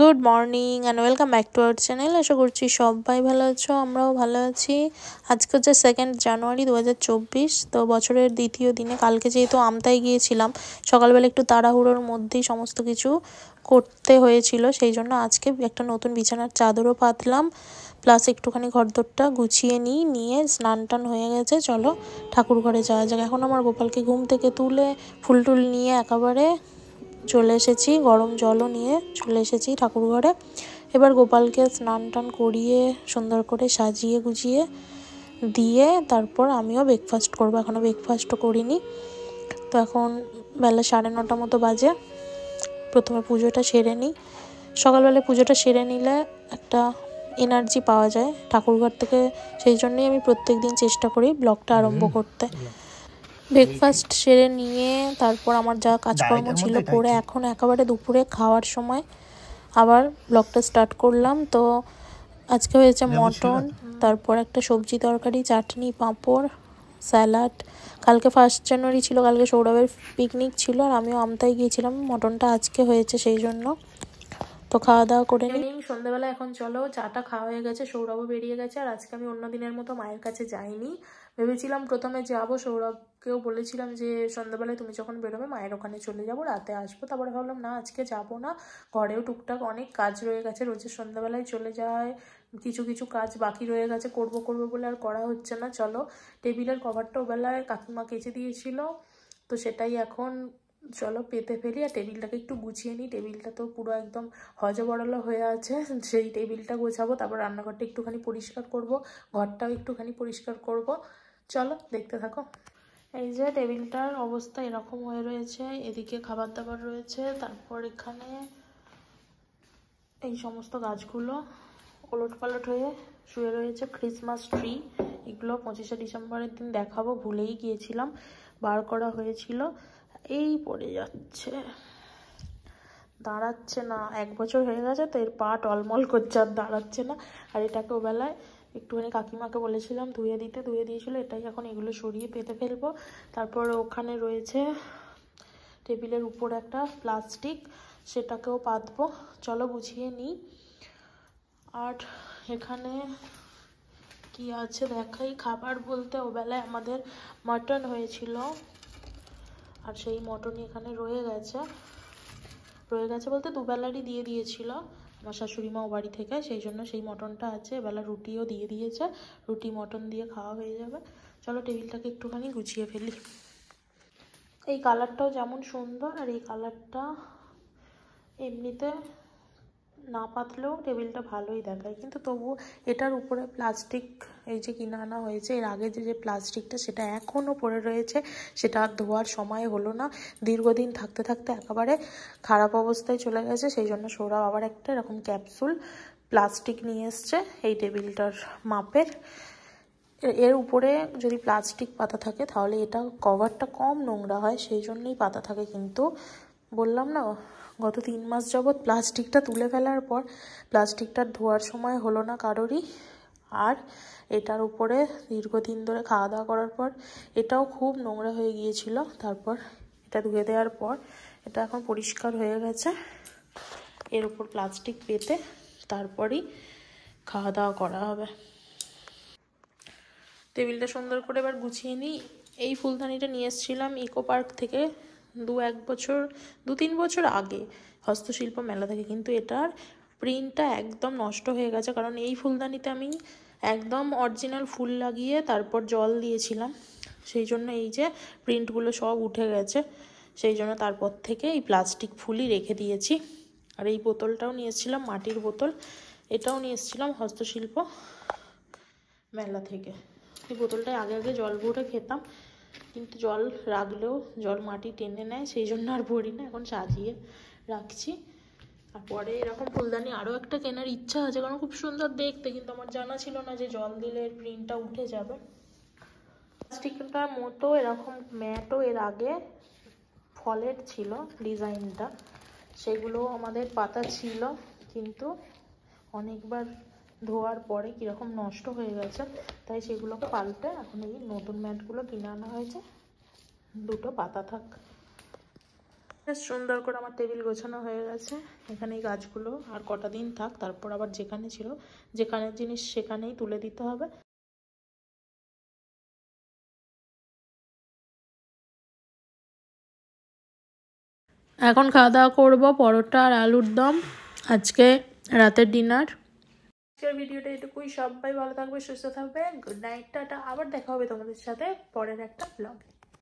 good morning and welcome back to our channel আশা করছি সবাই ভালো আছো আমরাও ভালো আছি আজকে হচ্ছে সেকেন্ড জানুয়ারি দু তো বছরের দ্বিতীয় দিনে কালকে যেহেতু আমতায় গিয়েছিলাম সকালবেলা একটু তাড়াহুড়োর মধ্যেই সমস্ত কিছু করতে হয়েছিল সেই জন্য আজকে একটা নতুন বিছানার চাদরও পাতলাম প্লাস একটুখানি ঘরদোরটা গুছিয়ে নিই নিয়ে স্নান টান হয়ে গেছে চলো ঠাকুর ঘরে যাওয়া যাক এখন আমার গোপালকে ঘুম থেকে তুলে ফুল টুল নিয়ে একেবারে চলে এসেছি গরম জলও নিয়ে চলে এসেছি ঠাকুর ঘরে এবার গোপালকে স্নান টান করিয়ে সুন্দর করে সাজিয়ে গুজিয়ে দিয়ে তারপর আমিও ব্রেকফাস্ট করবো এখনও ব্রেকফাস্টও করিনি তো এখন বেলা সাড়ে নটা মতো বাজে প্রথমে পুজোটা সেরে নিই সকালবেলা পুজোটা সেরে নিলে একটা এনার্জি পাওয়া যায় ঠাকুরঘর থেকে সেই জন্যই আমি প্রত্যেক দিন চেষ্টা করি ব্লগটা আরম্ভ করতে ব্রেকফাস্ট সেরে নিয়ে তারপর আমার যা কাজকর্ম ছিল করে এখন একেবারে দুপুরে খাওয়ার সময় আবার ব্লগটা স্টার্ট করলাম তো আজকে হয়েছে মটন তারপর একটা সবজি তরকারি চাটনি পাঁপড় স্যালাড কালকে ফার্স্ট জানুয়ারি ছিল কালকে সৌরভের পিকনিক ছিল আর আমিও আমতায় গিয়েছিলাম মটনটা আজকে হয়েছে সেই জন্য তো খাওয়া দাওয়া করে নিই সন্ধ্যাবেলা এখন চলো চাটা খাওয়া হয়ে গেছে সৌরভও বেরিয়ে গেছে আর আজকে আমি অন্য দিনের মতো মায়ের কাছে যাইনি ভেবেছিলাম প্রথমে যাবো সৌরভকেও বলেছিলাম যে সন্ধ্যাবেলায় তুমি যখন বেরোবে মায়ের ওখানে চলে যাবো রাতে আসবো তারপরে ভাবলাম না আজকে যাবো না ঘরেও টুকটাক অনেক কাজ রয়ে গেছে রোজের সন্ধ্যাবেলায় চলে যায় কিছু কিছু কাজ বাকি রয়ে গেছে করব করব বলে আর করা হচ্ছে না চলো টেবিলের কভারটা ওবেলায় কাকিমা কেচে দিয়েছিল তো সেটাই এখন চলো পেতে ফেলি আর টেবিলটাকে একটু গুছিয়ে নিই টেবিলটা তো পুরো একদম হজবড়ালো হয়ে আছে সেই টেবিলটা গোছাবো তারপর রান্নাঘরটা একটুখানি পরিষ্কার করব ঘরটাও একটুখানি পরিষ্কার করব চলো দেখতে থাকো এই যে টেবিলটার অবস্থা এরকম হয়ে রয়েছে এদিকে খাবার দাবার রয়েছে তারপর এখানে এই সমস্ত গাছগুলো ওলট পালট হয়ে শুয়ে রয়েছে ক্রিসমাস ট্রি এগুলো পঁচিশে ডিসেম্বরের দিন দেখাবো ভুলেই গিয়েছিলাম বার করা হয়েছিল এই পড়ে যাচ্ছে দাঁড়াচ্ছে না এক বছর হয়ে গেছে তো এর পা টলমল করছে আর দাঁড়াচ্ছে না আর এটাকে বেলায় একটুখানি কাকিমাকে বলেছিলাম ধুয়ে দিতে ধুয়ে দিয়েছিল এটাই এখন এগুলো সরিয়ে পেতে ফেলবো তারপর ওখানে রয়েছে টেবিলের উপর একটা প্লাস্টিক সেটাকেও পাতবো চলো বুঝিয়ে নিই আর এখানে কি আছে দেখাই খাবার বলতে ওবেলায় আমাদের মাটন হয়েছিল আর সেই মটনই এখানে রয়ে গেছে রয়ে গেছে বলতে দুবেলারই দিয়ে দিয়েছিল আমার শাশুড়ি মাও ও বাড়ি থেকে সেই জন্য সেই মটনটা আছে এবেলা রুটিও দিয়ে দিয়েছে রুটি মটন দিয়ে খাওয়া হয়ে যাবে চলো টেবিলটাকে একটুখানি গুছিয়ে ফেলি এই কালারটাও যেমন সুন্দর আর এই কালারটা এমনিতে না পাতলেও টেবিলটা ভালোই দেখায় কিন্তু তবু এটার উপরে প্লাস্টিক এই যে কিনে আনা হয়েছে এর আগে যে যে প্লাস্টিকটা সেটা এখনও পড়ে রয়েছে সেটা আর ধোয়ার সময় হলো না দীর্ঘদিন থাকতে থাকতে একেবারে খারাপ অবস্থায় চলে গেছে সেই জন্য সৌরভ আবার একটা এরকম ক্যাপসুল প্লাস্টিক নিয়ে এসছে এই টেবিলটার মাপের এর উপরে যদি প্লাস্টিক পাতা থাকে তাহলে এটা কভারটা কম নোংরা হয় সেই জন্যই পাতা থাকে কিন্তু বললাম না গত তিন মাস যাবৎ প্লাস্টিকটা তুলে ফেলার পর প্লাস্টিকটা ধোয়ার সময় হলো না কারোরই আর এটার উপরে দীর্ঘদিন ধরে খাওয়া দাওয়া করার পর এটাও খুব নোংরা হয়ে গিয়েছিল তারপর এটা ধুয়ে দেওয়ার পর এটা এখন পরিষ্কার হয়ে গেছে এর উপর প্লাস্টিক পেতে তারপরই খাওয়া দাওয়া করা হবে টেবিলটা সুন্দর করে এবার গুছিয়ে নিই এই ফুলদানিটা নিয়ে এসেছিলাম ইকো পার্ক থেকে দু এক বছর দু তিন বছর আগে হস্তশিল্প মেলা থেকে কিন্তু এটার প্রিন্টটা একদম নষ্ট হয়ে গেছে কারণ এই ফুলদানিতে আমি একদম অরিজিনাল ফুল লাগিয়ে তারপর জল দিয়েছিলাম সেই জন্য এই যে প্রিন্টগুলো সব উঠে গেছে সেই জন্য তারপর থেকে এই প্লাস্টিক ফুলই রেখে দিয়েছি আর এই বোতলটাও নিয়েছিলাম মাটির বোতল এটাও নিয়ে এসেছিলাম হস্তশিল্প মেলা থেকে এই বোতলটায় আগে আগে জল ভরে খেতাম কিন্তু জল রাখলেও জল মাটি টেনে নেয় সেই জন্য আর ভরি না এখন সাজিয়ে রাখছি আর পরে এরকম ফুলদানি আরও একটা কেনার ইচ্ছা আছে কারণ খুব সুন্দর দেখতে কিন্তু আমার জানা ছিল না যে জল দিলে প্রিন্টটা উঠে যাবে প্লাস্টিকটার মতো এরকম ম্যাটও এর আগে ফলের ছিল ডিজাইনটা সেগুলো আমাদের পাতা ছিল কিন্তু অনেকবার ধোয়ার পরে কীরকম নষ্ট হয়ে গেছে তাই সেগুলোকে পাল্টে এখন এই নতুন ম্যাটগুলো কিনে আনা হয়েছে দুটো পাতা থাক সুন্দর করে আমার টেবিল গোছানো হয়ে গেছে এখানে এই গাছগুলো আর কটা দিন থাক তারপর আবার যেখানে ছিল যেখানে জিনিস সেখানেই তুলে দিতে হবে এখন খাওয়া দাওয়া করবো পরোটা আর আলুর দম আজকে রাতের ডিনার আজকের ভিডিওটা এটুকুই সবাই ভালো থাকবে সুস্থ থাকবে গুড নাইট টাটা আবার দেখা হবে তোমাদের সাথে পরের একটা ব্লগে